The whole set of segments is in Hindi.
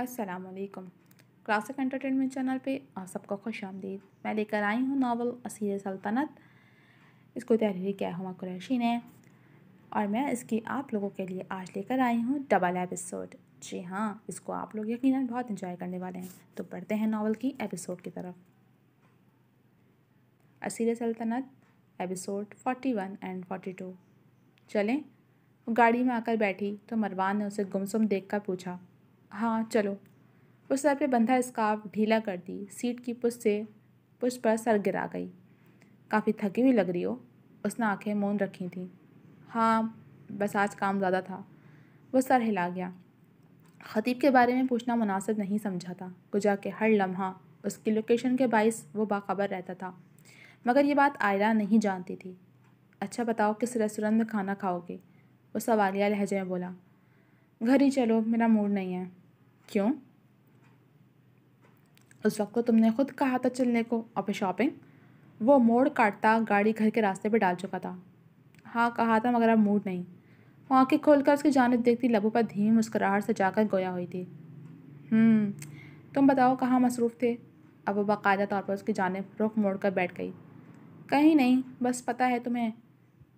असलकम क्लासिक एंटरटेनमेंट चैनल पे आप सबका खुश आमदीद मैं लेकर आई हूँ नावल असीर सल्तनत इसको तहरीर क्या हुआ कुरैशी ने और मैं इसकी आप लोगों के लिए आज लेकर आई हूँ डबल एपिसोड जी हाँ इसको आप लोग यकीनन बहुत इंजॉय करने वाले हैं तो पढ़ते हैं नावल की एपिसोड की तरफ असीर सल्तनत episode forty one and forty two चलें गाड़ी में आकर बैठी तो मरवान ने उसे गुमसुम देखकर पूछा हाँ चलो उस सर पे बंधा स्कार्फ ढीला कर दी सीट की पुश से पुश पर सर गिरा गई काफ़ी थकी हुई लग रही हो उसने आंखें मौन रखी थी हाँ बस आज काम ज़्यादा था वो सर हिला गया खतीब के बारे में पूछना मुनासिब नहीं समझा था गुजा के हर लम्हा उसकी लोकेशन के बाइस वो बाखबर रहता था मगर ये बात आयरा नहीं जानती थी अच्छा बताओ किस रेस्टोरेंट में खाना खाओगे वो सवालिया लहजे में बोला घर ही चलो मेरा मूड नहीं है क्यों उस वक्त तो तुमने खुद कहा था चलने को और फिर शॉपिंग वो मोड़ काटता गाड़ी घर के रास्ते पर डाल चुका था हाँ कहा था मगर अब मूड नहीं वो आँखें खोल कर उसकी जानब देखती लबों पर धीमी मुस्कराहट से जाकर गोया हुई थी हम्म, तुम बताओ कहाँ मसरूफ़ थे अब वो बाकायदा तौर पर उसकी जानब रुख मोड़ कर बैठ गई कहीं नहीं बस पता है तुम्हें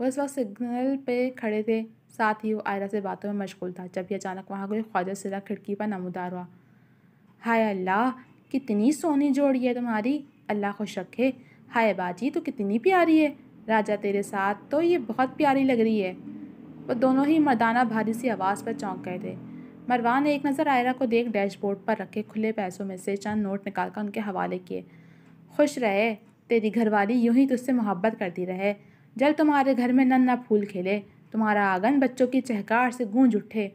वो इस वक्त सिग्नल पे खड़े थे साथ ही वो आयरा से बातों में मशगूल था जब यह अचानक वहाँ कोई ख्वाजा सिरा खिड़की पर नमदार हुआ हाय अल्लाह कितनी सोनी जोड़ी है तुम्हारी अल्लाह खुश रखे हाय बाजी तो कितनी प्यारी है राजा तेरे साथ तो ये बहुत प्यारी लग रही है वो दोनों ही मर्दाना भारी सी आवाज़ पर चौंक गए थे मरवान ने एक नज़र आयरा को देख डैशबोर्ड पर रखे खुले पैसों में से चंद नोट निकाल कर उनके हवाले किए खुश रहे तेरी घरवाली यूं ही तुझसे मोहब्बत करती रहे जल तुम्हारे घर में नन्ना फूल खेले तुम्हारा आंगन बच्चों की चहकार से गूंज उठे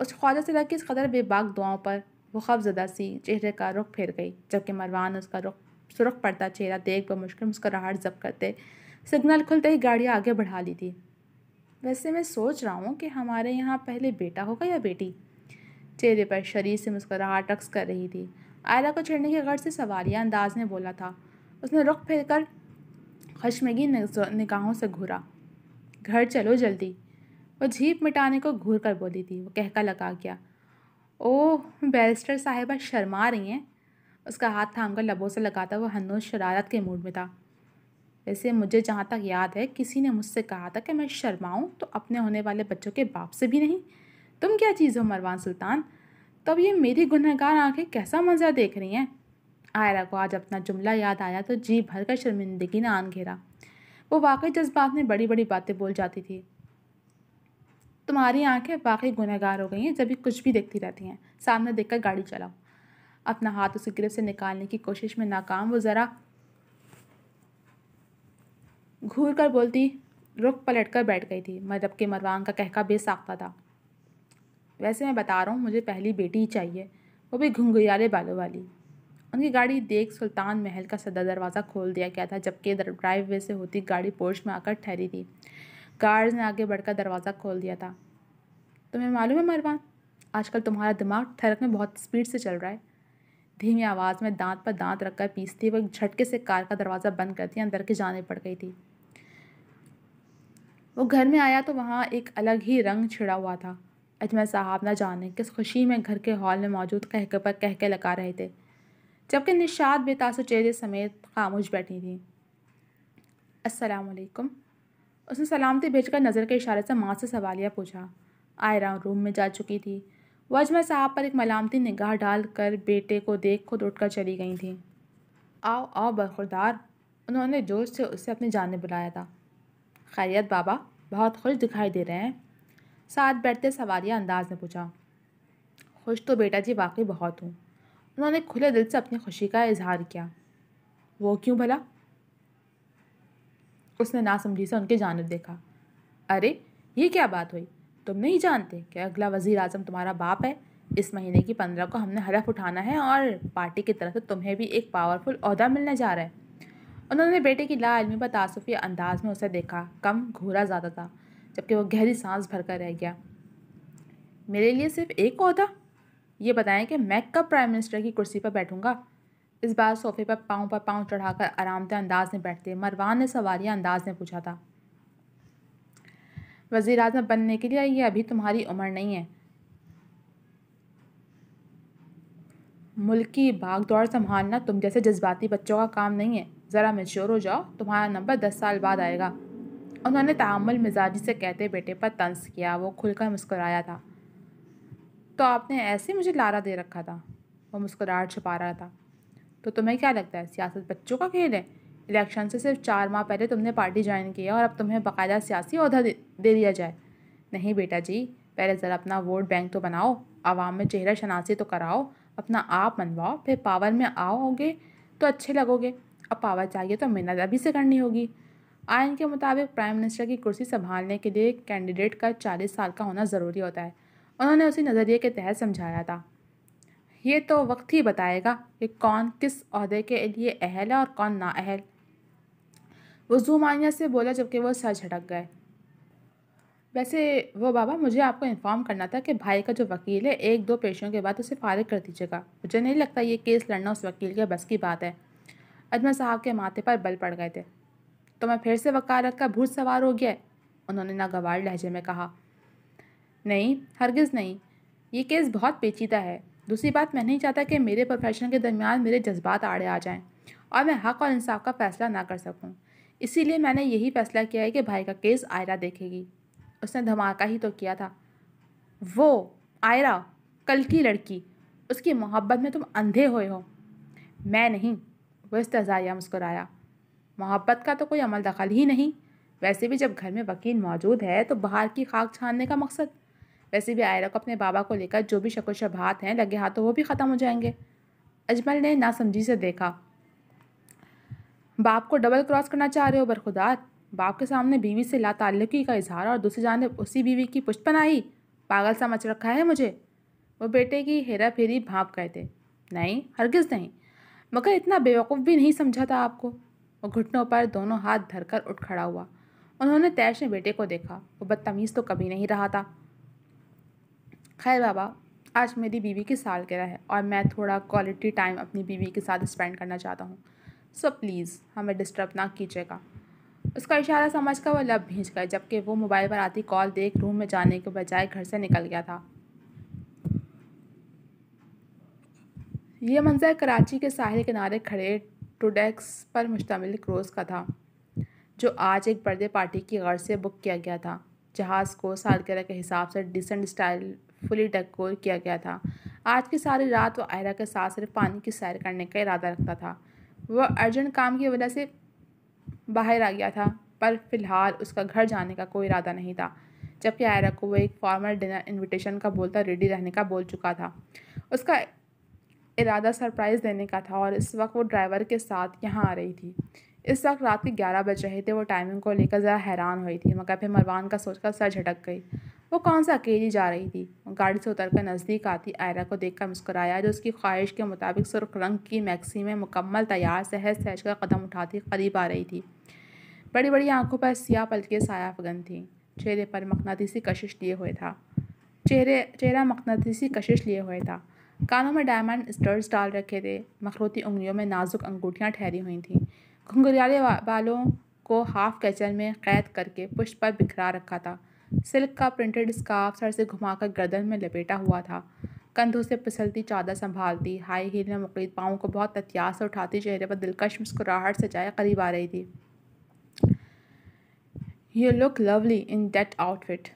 उस ख्वाजा से की इस कदर बेबाक दुआओं पर वो खफजदा सी चेहरे का रुख फेर गई जबकि मरवान उसका रुख सुरख पड़ता चेहरा देख मुश्किल उसका राहट जब करते सिग्नल खुलते ही गाड़ियाँ आगे बढ़ा ली थी वैसे मैं सोच रहा हूँ कि हमारे यहाँ पहले बेटा होगा या बेटी चेहरे पर शरीर से मुस्कराहट रक्स कर रही थी आयरा को छेड़ने के गर्ज से सवालिया अंदाज में बोला था उसने रुख फेर कर खशमगी निगाहों से घूरा घर चलो जल्दी वो जीप मिटाने को घूर कर बोली थी वो कहका लगा गया ओह बैरिस्टर साहिबा शर्मा रही हैं उसका हाथ थाम कर लबों से लगाता वो हनोज शरारत के मूड में था वैसे मुझे जहाँ तक याद है किसी ने मुझसे कहा था कि मैं शर्माऊँ तो अपने होने वाले बच्चों के बाप से भी नहीं तुम क्या चीज़ हो मरवान सुल्तान तब ये मेरी गुनहगार आंखें कैसा मज़ा देख रही हैं आयरा को आज अपना जुमला याद आया तो जी भर कर शर्मिंदगी ने आन घेरा वो वाकई जज्बात में बड़ी बड़ी बातें बोल जाती थी तुम्हारी आंखें वाकई गुनहगार हो गई हैं जब भी कुछ भी देखती रहती हैं सामने देखकर गाड़ी चलाओ अपना हाथ उसे गिरफ्त से निकालने की कोशिश में नाकाम वो ज़रा घूर कर बोलती रुख पलट कर बैठ गई थी मदब के मरवान का कहका बेसाख्ता था वैसे मैं बता रहा हूँ मुझे पहली बेटी ही चाहिए वो भी घुंघरियाले बालों वाली उनकी गाड़ी देख सुल्तान महल का सदर दरवाज़ा खोल दिया गया था जबकि ड्राइव वे से होती गाड़ी पोर्च में आकर ठहरी थी गार्ड्स ने आगे बढ़कर दरवाज़ा खोल दिया था तुम्हें मालूम है मरवान आजकल तुम्हारा दिमाग थरकने में बहुत स्पीड से चल रहा है धीमी आवाज़ में दांत पर दांत रखकर पीसती वो एक झटके से कार का दरवाज़ा बंद करती अंदर के जाने पड़ गई थी वो घर में आया तो वहाँ एक अलग ही रंग छिड़ा हुआ था अजमेर साहब ना जाने किस खुशी में घर के हॉल में मौजूद कहके पर कहके लगा रहे थे जबकि निषाद बेतासुर चेहरे समेत खामोश बैठी थी असलकम उसने सलामती भेजकर नज़र के इशारे से माँ से सवालिया पूछा आयरा रूम में जा चुकी थी वजमा साहब पर एक मलामती निगाह डालकर बेटे को देख खुद उठकर चली गई थी आओ आओ बरखुरदार उन्होंने जोश से उसे अपनी जाने बुलाया था खैरियत बाबा बहुत खुश दिखाई दे रहे हैं साथ बैठते सवालिया अंदाज में पूछा खुश तो बेटा जी वाकई बहुत हूँ उन्होंने खुले दिल से अपनी खुशी का इजहार किया वो क्यों भला उसने नासमझी से उनके जानब देखा अरे ये क्या बात हुई तुम नहीं जानते कि अगला वजीर आजम तुम्हारा बाप है इस महीने की पंद्रह को हमने हलफ उठाना है और पार्टी की तरफ से तुम्हें भी एक पावरफुल अहदा मिलने जा रहा है उन्होंने बेटे की लाआलमी पर तासुफी अंदाज में उसे देखा कम घूरा ज़्यादा था जबकि वह गहरी सांस भर कर रह गया मेरे लिए सिर्फ एक अहदा ये बताएं कि मैं कब प्राइम मिनिस्टर की कुर्सी पर बैठूंगा इस बार सोफे पर पाँव पर पाँव चढ़ाकर आरामदह अंदाज में बैठते मरवान ने सवालिया अंदाज में पूछा था वज़ी अजम बनने के लिए ये अभी तुम्हारी उम्र नहीं है मुल्क की भाग दौड़ संभालना तुम जैसे जज्बाती बच्चों का काम नहीं है ज़रा मेच्योर हो जाओ तुम्हारा नंबर दस साल बाद आएगा उन्होंने तामल मिजाजी से कहते बेटे पर तंस किया वो खुलकर मुस्कराया था तो आपने ऐसे मुझे लारा दे रखा था वो मुस्कुराहट छुपा रहा था तो तुम्हें क्या लगता है सियासत बच्चों का खेल है इलेक्शन से सिर्फ चार माह पहले तुमने पार्टी ज्वाइन किया और अब तुम्हें बाकायदा सियासी अहदा दे, दिया जाए नहीं बेटा जी पहले ज़रा अपना वोट बैंक तो बनाओ आवाम में चेहरा शनासी तो कराओ अपना आप मनवाओ फिर पावर में आओगे तो अच्छे लगोगे अब पावर चाहिए तो मेहनत अभी से करनी होगी आयन के मुताबिक प्राइम मिनिस्टर की कुर्सी संभालने के लिए कैंडिडेट का चालीस साल का होना ज़रूरी होता है उन्होंने उसी नज़रिए के तहत समझाया था ये तो वक्त ही बताएगा कि कौन किस अहदे के लिए अहल है और कौन ना अहल वो जूमानिया से बोला जबकि वो सर झटक गए वैसे वो बाबा मुझे आपको इन्फॉर्म करना था कि भाई का जो वकील है एक दो पेशियों के बाद उसे फारिग कर दीजिएगा मुझे नहीं लगता ये केस लड़ना उस वकील के बस की बात है अजमल साहब के माथे पर बल पड़ गए थे तो मैं फिर से वकालत का भूत सवार हो गया उन्होंने गवार लहजे में कहा नहीं हरगिज़ नहीं ये केस बहुत पेचीदा है दूसरी बात मैं नहीं चाहता कि मेरे प्रोफेशन के दरमियान मेरे जज्बात आड़े आ जाएं और मैं हक़ और इंसाफ का फ़ैसला ना कर सकूं। इसीलिए मैंने यही फ़ैसला किया है कि भाई का केस आयरा देखेगी उसने धमाका ही तो किया था वो आयरा कल की लड़की उसकी मोहब्बत में तुम अंधे हुए हो मैं नहीं वो तज़ाया मुस्कुराया मोहब्बत का तो कोई अमल दखल ही नहीं वैसे भी जब घर में वकील मौजूद है तो बाहर की खाक छानने का मकसद वैसे भी आयरा को अपने बाबा को लेकर जो भी शको शबहत हैं लगे हाथों वो भी ख़त्म हो जाएंगे अजमल ने नासमझी से देखा बाप को डबल क्रॉस करना चाह रहे हो बरखुदा बाप के सामने बीवी से तल्लुकी का इजहार और दूसरी जानब उसी बीवी की पुष्पनाही पागल सा मच रखा है मुझे वो बेटे की हेरा फेरी भाप गए थे नहीं हरगिज़ नहीं मगर इतना बेवकूफ़ भी नहीं समझा था आपको वो घुटनों पर दोनों हाथ धरकर उठ खड़ा हुआ उन्होंने तैश ने बेटे को देखा वो बदतमीज़ तो कभी नहीं रहा था खैर बाबा आज मेरी बीवी की सालगिरह है और मैं थोड़ा क्वालिटी टाइम अपनी बीवी के साथ स्पेंड करना चाहता हूँ सो प्लीज़ हमें डिस्टर्ब ना कीजिएगा उसका इशारा समझ कर वह लब भीज गए जबकि वो मोबाइल पर आती कॉल देख रूम में जाने के बजाय घर से निकल गया था ये मंजर कराची के साहिल किनारे खड़े टूडेक्स पर मुश्तमिल क्रोज़ का था जो आज एक बर्थडे पार्टी की गर्ज से बुक किया गया था जहाज़ को सालगिरह के हिसाब से डिसेंट स्टाइल फुली डेकोर किया गया था आज की सारी रात वह आयरा के साथ सिर्फ पानी की सैर करने का इरादा रखता था वह अर्जेंट काम की वजह से बाहर आ गया था पर फिलहाल उसका घर जाने का कोई इरादा नहीं था जबकि आयरा को वह एक फॉर्मल डिनर इनविटेशन का बोलता रेडी रहने का बोल चुका था उसका इरादा सरप्राइज़ देने का था और इस वक्त वो ड्राइवर के साथ यहाँ आ रही थी इस वक्त रात के ग्यारह बज रहे थे वो टाइमिंग को लेकर ज़रा हैरान हुई थी मगर फिर मरवान का सोचकर सर झटक गई वो कौन सा अकेली जा रही थी गाड़ी से उतरकर नज़दीक आती आयरा को देखकर मुस्कुराया जो उसकी ख्वाहिश के मुताबिक सुर्ख रंग की मैक्सी में मुकम्मल तैयार सहज सहज का कदम उठाती करीब आ रही थी बड़ी बड़ी आंखों पर सियाह पलके साया फगन थी चेहरे पर मकनातीसी कशिश लिए हुए था चेहरे चेहरा मकनातीसी कशिश लिए हुए था कानों में डायमंड स्टर्स डाल रखे थे मखरूती उंगलियों में नाजुक अंगूठियाँ ठहरी हुई थी घुंघराले बालों को हाफ कैचर में कैद करके पुष्ट पर बिखरा रखा था सिल्क का प्रिंटेड स्कार्फ सर से घुमाकर गर्दन में लपेटा हुआ था कंधों से फिसलती चादर संभालती हाई हील में मुकलीद पाओं को बहुत अतियास से उठाती चेहरे पर दिलकश मुस्कुराहट से करीब आ रही थी you look lovely in date outfit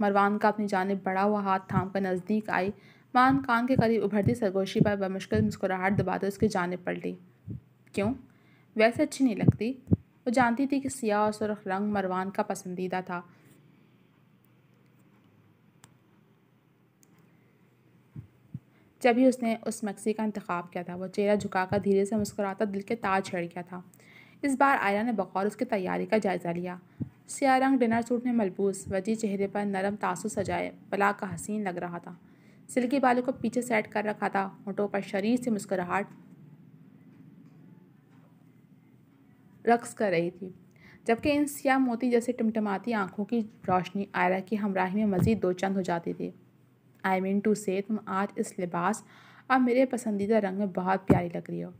Marwan का अपनी जानब बढ़ा हुआ हाथ थाम कर नज़दीक आई मान कान के करीब उभरती सरगोशी पर बमुश्किल मुस्कुराहट दबाते उसकी जानब पलटी क्यों वैसे अच्छी नहीं लगती वो जानती थी कि सियाह और सुरख रंग मरवान का पसंदीदा था जब ही उसने उस मैक्सी का इंतखब किया था वो चेहरा झुकाकर धीरे से मुस्कुराता दिल के ताज छड़ गया था इस बार आयरा ने बकौर उसकी तैयारी का जायज़ा लिया सिया रंग डिनर सूट में मलबूस वजी चेहरे पर नरम तासु सजाए बला का हसीन लग रहा था सिल्की बालों को पीछे सेट कर रखा था होंठों पर शरीर से मुस्कुराहट रक्स कर रही थी जबकि इन सिया मोती जैसे टमटमाती आंखों की रोशनी आयरा की हमराही में मज़ीद दो चंद हो जाती थी आई मीन टू से तुम आज इस लिबास और मेरे पसंदीदा रंग में बहुत प्यारी लग रही हो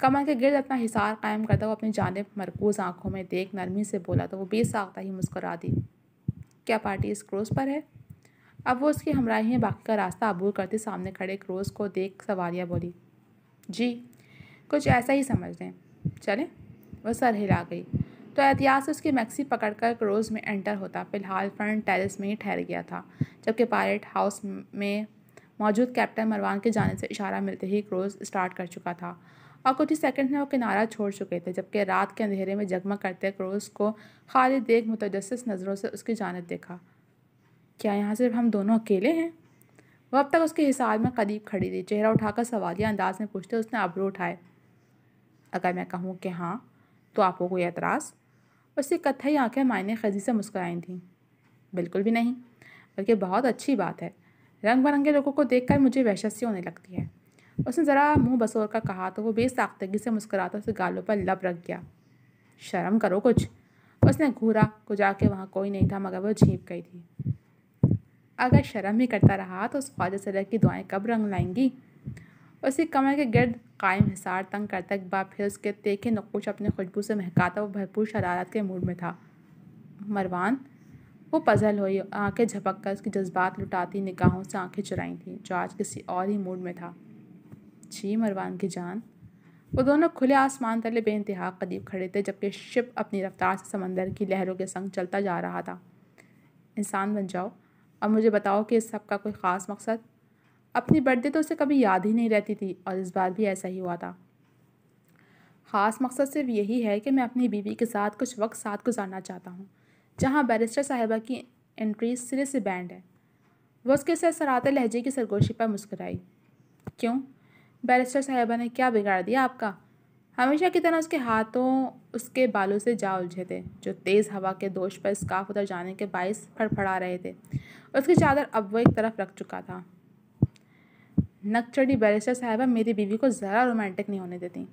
कमर के गिर्द अपना हिसार कायम करता हुआ अपनी जानब मरकूज़ आंखों में देख नरमी से बोला तो वो बेसाख्ता ही मुस्करा दी क्या पार्टी इस क्रोज़ पर है अब वो उसकी हमराही में बाकी का रास्ता अबूर करते सामने खड़े क्रोज़ को देख सवारियाँ बोली जी कुछ ऐसा ही समझ लें चलें वह सर हिला गई तो एहतियात से उसकी मैक्सी पकड़कर क्रोज में एंटर होता फिलहाल फ्रंट टेरिस में ही ठहर गया था जबकि पायलट हाउस में मौजूद कैप्टन मरवान के जाने से इशारा मिलते ही क्रोज स्टार्ट कर चुका था और कुछ ही सेकंड में वो किनारा छोड़ चुके थे जबकि रात के अंधेरे में जगमग करते क्रोज को खाली देख मुतजस नज़रों से उसकी जानत देखा क्या यहाँ सिर्फ हम दोनों अकेले हैं वह अब तक उसके हिसार में करीब खड़ी थी चेहरा उठाकर सवालिया अंदाज में पूछते उसने अबरू उठाए अगर मैं कहूँ कि हाँ तो आपको कोई एतराज़ उससे कथई आँखें मायने खजी से मुस्कुराई थी बिल्कुल भी नहीं बल्कि बहुत अच्छी बात है रंग बिरंगे लोगों को कर मुझे वहशत सी होने लगती है उसने ज़रा मुंह बसोर का कहा तो वो बेसाख्तगी से मुस्कुराता उसे गालों पर लब रख गया शर्म करो कुछ उसने घूरा गुजा के वहाँ कोई नहीं था मगर वो झीप गई थी अगर शर्म ही करता रहा तो उस ख्वाजा सदर की दुआएं कब रंग लाएंगी उसी कमर के गर्द कायम हिसार तंग करता बाप फिर उसके तेखे नकोश अपने खुशबू से महकाता वो भरपूर शरारत के मूड में था मरवान वो पजल हुई आंखें झपक कर उसकी जज्बात लुटाती निगाहों से आंखें चुराई थीं जो आज किसी और ही मूड में था छी मरवान की जान वो दोनों खुले आसमान तले इंतहा करीब खड़े थे जबकि शिप अपनी रफ्तार से समंदर की लहरों के संग चलता जा रहा था इंसान बन जाओ अब मुझे बताओ कि इस सब का कोई ख़ास मकसद अपनी बर्थडे तो उसे कभी याद ही नहीं रहती थी और इस बार भी ऐसा ही हुआ था ख़ास मकसद सिर्फ यही है कि मैं अपनी बीवी के साथ कुछ वक्त साथ गुजारना चाहता हूँ जहाँ बैरिस्टर साहिबा की एंट्री सिरे से बैंड है वह उसके से सराते लहजे की सरगोशी पर मुस्कराई क्यों बैरिस्टर साहिबा ने क्या बिगाड़ दिया आपका हमेशा की तरह उसके हाथों उसके बालों से जा उलझे थे जो तेज़ हवा के दोष पर स्काफ उतर जाने के बायस फड़फड़ा रहे थे उसकी चादर अब वो एक तरफ रख चुका था नक्चड़ी बैरिस्टर साहबा मेरी बीवी को ज़रा रोमांटिक नहीं होने देती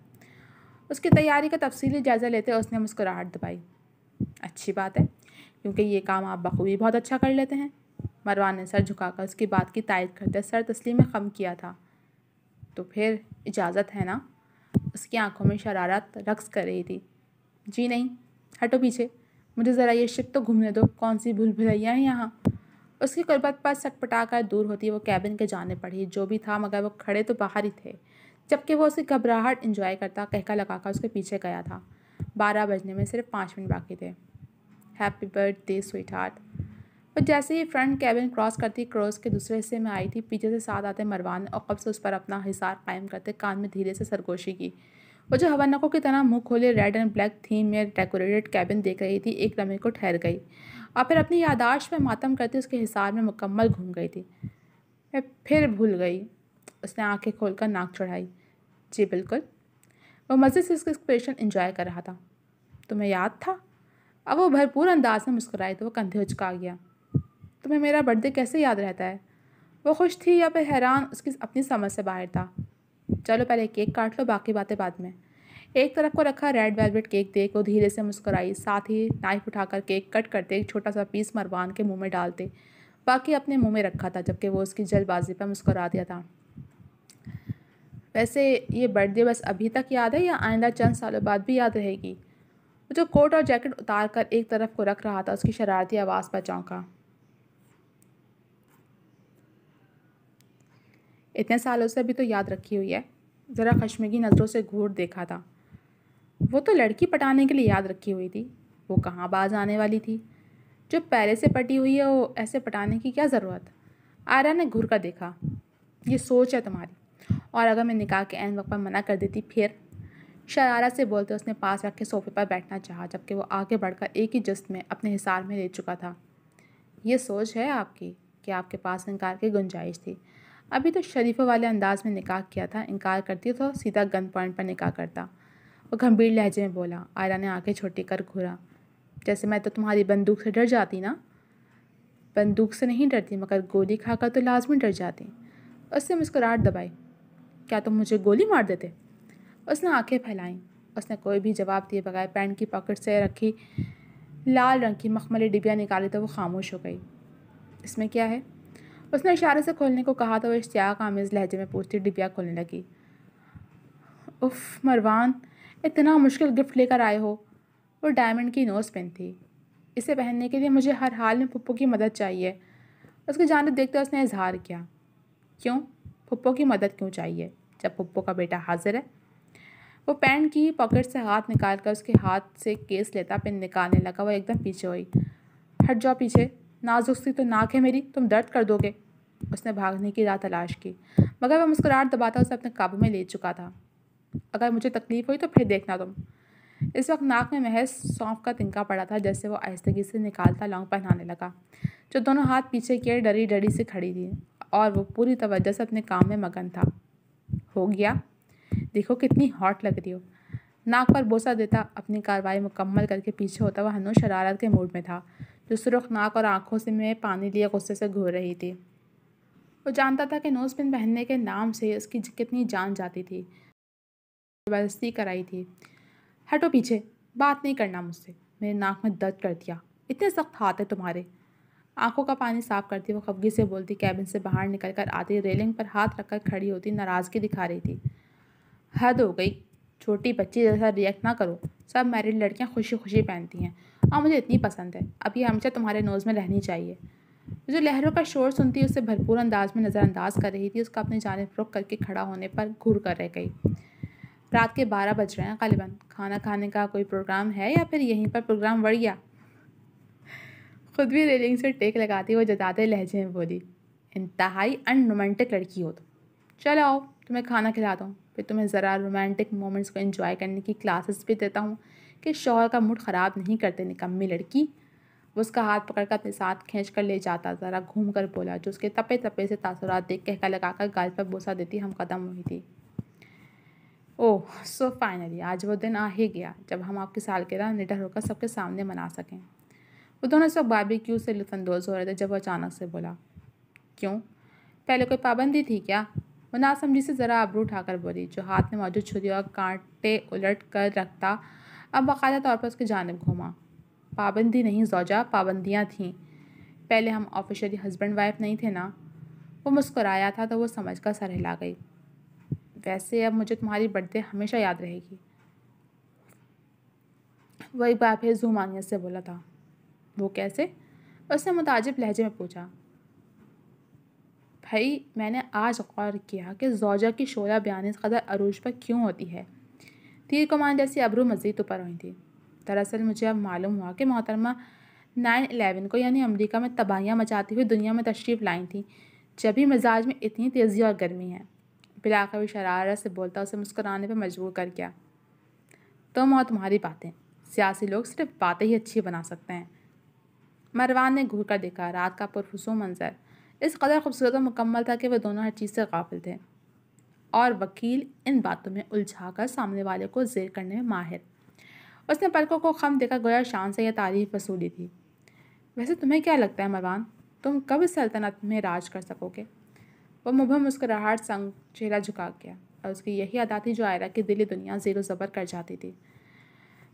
उसकी तैयारी का तफसीली जायज़ा लेते उसने मुस्कुराहट दबाई अच्छी बात है क्योंकि ये काम आप बखूबी बहुत अच्छा कर लेते हैं मरवान ने सर झुकाकर उसकी बात की तायद करते सर तस्ली में खम किया था तो फिर इजाज़त है ना उसकी आंखों में शरारत रक्स कर रही थी जी नहीं हटो पीछे मुझे ज़रा ये शिप तो घूमने दो कौन सी भूल भुलैया है यहाँ उसकी कुर्बत पर सटपटा कर दूर होती वो कैबिन के जाने पड़ी जो भी था मगर वो खड़े तो बाहर ही थे जबकि वो उसकी घबराहट इंजॉय करता कहका लगाकर उसके पीछे गया था बारह बजने में सिर्फ पाँच मिनट बाकी थे happy birthday sweetheart वह जैसे ही फ्रंट कैबिन क्रॉस करती क्रॉस के दूसरे हिस्से में आई थी पीछे से साथ आते मरवान और कब से उस पर अपना हिसार कायम करते कान में धीरे से सरगोशी की वो जो हवनकों की तरह मुंह खोले रेड एंड ब्लैक थीम में डेकोरेटेड कैबिन देख रही थी एक लम्हे को ठहर गई और फिर अपनी यादाश्त में मातम करते उसके हिसार में मुकम्मल घूम गई थी मैं फिर भूल गई उसने आंखें खोलकर नाक चढ़ाई जी बिल्कुल वो मज़े से उसका एक्सप्रेशन इंजॉय कर रहा था तुम्हें याद था अब वो भरपूर अंदाज में मुस्कुराई तो वो कंधे उचका गया तुम्हें मेरा बर्थडे कैसे याद रहता है वो खुश थी या फिर हैरान उसकी अपनी समझ से बाहर था चलो पहले केक काट लो बाकी बातें बाद में एक तरफ को रखा रेड वेलवेट केक देख वो धीरे से मुस्कुराई साथ ही नाइफ उठाकर केक कट करते एक छोटा सा पीस मरवान के मुंह में डालते बाकी अपने मुंह में रखा था जबकि वो उसकी जल्दबाजी पर मुस्कुरा दिया था वैसे ये बर्थडे बस अभी तक याद है या आइंदा चंद सालों बाद भी याद रहेगी वो जो कोट और जैकेट उतार कर एक तरफ को रख रहा था उसकी शरारती आवाज़ पर चौंका इतने सालों से अभी तो याद रखी हुई है ज़रा खशमगी नज़रों से घूर देखा था वो तो लड़की पटाने के लिए याद रखी हुई थी वो कहाँ बाज आने वाली थी जो पहले से पटी हुई है वो ऐसे पटाने की क्या ज़रूरत आरा ने घूर का देखा ये सोच है तुम्हारी और अगर मैं निकाह के एन वक्त पर मना कर देती फिर शरारा से बोलते उसने पास रख के सोफे पर बैठना चाहा जबकि वो आगे बढ़कर एक ही जस्त में अपने हिसार में ले चुका था ये सोच है आपकी कि आपके पास इनकार की गुंजाइश थी अभी तो शरीफों वाले अंदाज में निकाह किया था इनकार करती तो सीधा गन पॉइंट पर निकाह करता वो गंभीर लहजे में बोला आयरा ने आँखें छोटी कर घूरा जैसे मैं तो तुम्हारी बंदूक से डर जाती ना बंदूक से नहीं डरती मगर गोली खाकर तो लाजमी डर जाती उसने मुस्कुराहट दबाई क्या तुम तो मुझे गोली मार देते उसने आंखें फैलाईं उसने कोई भी जवाब दिए बगैर पैंट की पॉकेट से रखी लाल रंग की मखमली डिबिया निकाली तो वो खामोश हो गई इसमें क्या है उसने इशारे से खोलने को कहा तो वह इश्तिया आमेज़ लहजे में पूछती डिबिया खोलने लगी उफ मरवान इतना मुश्किल गिफ्ट लेकर आए हो वो डायमंड की नोज़ पेन थी इसे पहनने के लिए मुझे हर हाल में पप्पू की मदद चाहिए उसकी जानब देखते उसने इजहार किया क्यों पप्पो की मदद क्यों चाहिए जब पप्पो का बेटा हाजिर है वो पैंट की पॉकेट से हाथ निकाल कर उसके हाथ से केस लेता पेन निकालने लगा वो एकदम पीछे हुई हट जाओ पीछे नाजुक सी तो नाक है मेरी तुम दर्द कर दोगे उसने भागने की राह तलाश की मगर वह मुस्कुराहट दबाता उसे अपने काबू में ले चुका था अगर मुझे तकलीफ़ हुई तो फिर देखना तुम इस वक्त नाक में महज सौंफ का तिनका पड़ा था जैसे वो आहिस्तगी से निकालता लौंग पहनाने लगा जो दोनों हाथ पीछे किए डरी डरी से खड़ी थी और वो पूरी तवज्जो से अपने काम में मगन था हो गया देखो कितनी हॉट लग रही हो नाक पर बोसा देता अपनी कार्रवाई मुकम्मल करके पीछे होता वह हनु शरारत के मूड में था जो सुरख नाक और आंखों से में पानी लिए गुस्से से घूर रही थी वो जानता था कि नोज़ पिन पहनने के नाम से उसकी कितनी जान जाती थी ज़बरदस्ती कराई थी हटो पीछे बात नहीं करना मुझसे मेरे नाक में दर्द कर दिया इतने सख्त हाथ है तुम्हारे आंखों का पानी साफ करती वो खफगी से बोलती कैबिन से बाहर निकल कर आती रेलिंग पर हाथ रखकर खड़ी होती नाराज़गी दिखा रही थी हद हो गई छोटी बच्ची जैसा रिएक्ट ना करो सब मैरिड लड़कियां खुशी खुशी पहनती हैं और मुझे इतनी पसंद है अब ये हमेशा तुम्हारे नोज़ में रहनी चाहिए जो लहरों का शोर सुनती उससे भरपूर अंदाज में नज़रअंदाज कर रही थी उसका अपनी जानब रुख करके खड़ा होने पर घूर कर रह गई रात के बारह बज रहे हैं गालिबा खाना खाने का कोई प्रोग्राम है या फिर यहीं पर प्रोग्राम बढ़ गया खुद भी रेलिंग से टेक लगाती वो जताते लहजे में बोली इंतहाई अन रोमांटिक लड़की हो तो चलो आओ तुम्हें खाना खिलाता हूँ फिर तुम्हें ज़रा रोमांटिक मोमेंट्स को इन्जॉय करने की क्लासेस भी देता हूँ कि शोहर का मूड ख़राब नहीं करते निकम्मी लड़की वो उसका हाथ पकड़ कर अपने साथ खींच कर ले जाता ज़रा घूम कर बोला जो उसके तपे तपे से तासुरात देख कहका लगा कर गाल पर बोसा देती हम कदम हुई थी ओह सो फाइनली आज वो दिन आ ही गया जब हम आपकी सालगिरह निडर होकर सबके सामने मना सकें वो दोनों इस वक्त बारबेक्यू से लुफानंदोज हो रहे थे जब वो अचानक से बोला क्यों पहले कोई पाबंदी थी क्या वो नासमझी से ज़रा आबरू उठाकर बोली जो हाथ में मौजूद छुरी और कांटे उलट कर रखता अब बाकायदा तौर पर उसकी जानब घूमा पाबंदी नहीं जोजा पाबंदियाँ थीं पहले हम ऑफिशियली हस्बैंड वाइफ नहीं थे ना वो मुस्कुराया था तो वो समझ कर सर हिला गई वैसे अब मुझे तुम्हारी बर्थडे हमेशा याद रहेगी वह एक बार फिर जूमानियत से बोला था वो कैसे उसने मुताजिब लहजे में पूछा भाई मैंने आज गौर किया कि जोजा की शोला बयान इस कदर अरूज पर क्यों होती है तीर कमान जैसी अबरू मजीद ऊपर तो हुई थी दरअसल मुझे अब मालूम हुआ कि मोहतरमा नाइन अलेवन को यानी अमेरिका में तबाहियाँ मचाती हुई दुनिया में तशरीफ़ लाई थी जब भी मिजाज में इतनी तेज़ी और गर्मी है बिलाकर भी शरारत से बोलता उसे मुस्कुराने पर मजबूर कर गया तुम तो और तुम्हारी बातें सियासी लोग सिर्फ बातें ही अच्छी बना सकते हैं मरवान ने घूर कर देखा रात का पुरफसू मंजर इस कदर खूबसूरत और मुकम्मल था कि वह दोनों हर चीज़ से गाफिल थे और वकील इन बातों में उलझा कर सामने वाले को जेर करने में माहिर उसने पलकों को खम देकर गोया शान से यह तारीफ वसूली थी वैसे तुम्हें क्या लगता है मरवान तुम कब सल्तनत में राज कर सकोगे वह मुँह मुस्कराहट संग चेहरा झुका गया और उसकी यही अदा थी जो आयरा की दिली दुनिया ज़ीरो ज़बर कर जाती थी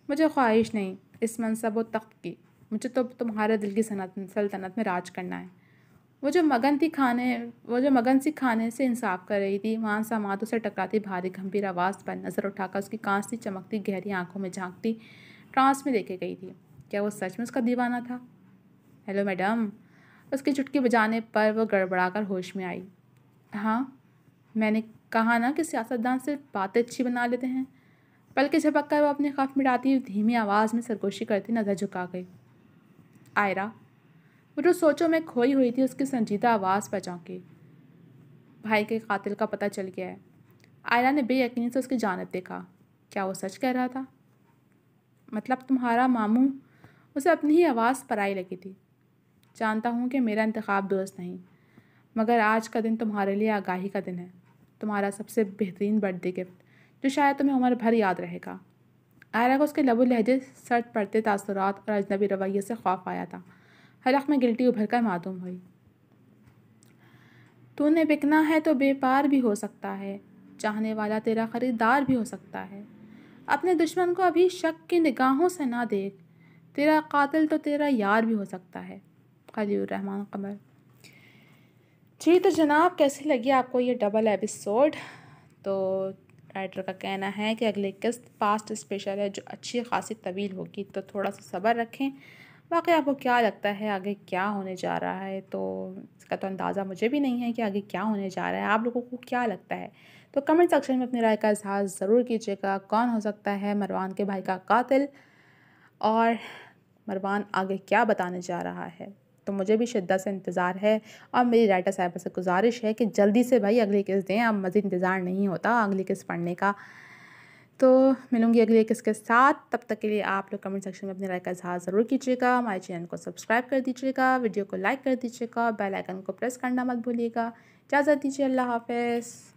मुझे ख्वाहिश नहीं इस मनसब व तख्त की मुझे तो तुम्हारे दिल की सल्तनत में राज करना है वो जो मगन थी खाने वो जो मगन सी खाने से इंसाफ कर रही थी वहाँ समात उसे टकराती भारी गंभीर आवाज़ पर नज़र उठाकर उसकी कांसती चमकती गहरी आंखों में झांकती ट्रांस में देखे गई थी क्या वो सच में उसका दीवाना था हेलो मैडम उसकी चुटकी बजाने पर वह गड़बड़ाकर होश में आई हाँ मैंने कहा ना कि सियासतदान सिर्फ बातें अच्छी बना लेते हैं के झपक कर वह अपने खफ मिटाती हुई धीमी आवाज़ में सरगोशी करती नज़र झुका गई आयरा वो जो सोचों में खोई हुई थी उसकी संजीदा आवाज़ पर चौंकी भाई के कातिल का पता चल गया है आयरा ने बेयकीनी से उसकी जानब देखा क्या वो सच कह रहा था मतलब तुम्हारा मामू उसे अपनी ही आवाज़ पराई लगी थी जानता हूँ कि मेरा इंतखाब दुरुस्त नहीं मगर आज का दिन तुम्हारे लिए आगाही का दिन है तुम्हारा सबसे बेहतरीन बर्थडे गिफ्ट जो शायद तुम्हें उम्र भर याद रहेगा आयरा को उसके लबो लहजे सर्द पड़ते तासरात और अजनबी रवैये से खौफ आया था हलक में गिल्टी उभर कर मदूम हुई तूने बिकना है तो बेपार भी हो सकता है चाहने वाला तेरा ख़रीदार भी हो सकता है अपने दुश्मन को अभी शक की निगाहों से ना देख तेरा कातिल तो तेरा यार भी हो सकता है खलील कमर जी तो जनाब कैसी लगी आपको ये डबल एपिसोड तो राइटर का कहना है कि अगले किस्त पास्ट स्पेशल है जो अच्छी खासी तवील होगी तो थोड़ा सा सब्र रखें बाकी आपको क्या लगता है आगे क्या होने जा रहा है तो इसका तो अंदाज़ा मुझे भी नहीं है कि आगे क्या होने जा रहा है आप लोगों को क्या लगता है तो कमेंट सेक्शन में अपनी राय का इजहार ज़रूर कीजिएगा कौन हो सकता है मरवान के भाई का कातिल और मरवान आगे क्या बताने जा रहा है तो मुझे भी शिद्दत से इंतज़ार है और मेरी राइटर साहब से गुजारिश है कि जल्दी से भाई अगली किस्त दें अब मज़ीद इंतज़ार नहीं होता अगली किस्त पढ़ने का तो मिलूंगी अगली किस्त के साथ तब तक के लिए आप लोग कमेंट सेक्शन में अपनी राय का इजहार ज़रूर कीजिएगा हमारे चैनल को सब्सक्राइब कर दीजिएगा वीडियो को लाइक कर दीजिएगा बेल आइकन को प्रेस करना मत भूलिएगा इजाज़त दीजिए अल्लाह हाफिज़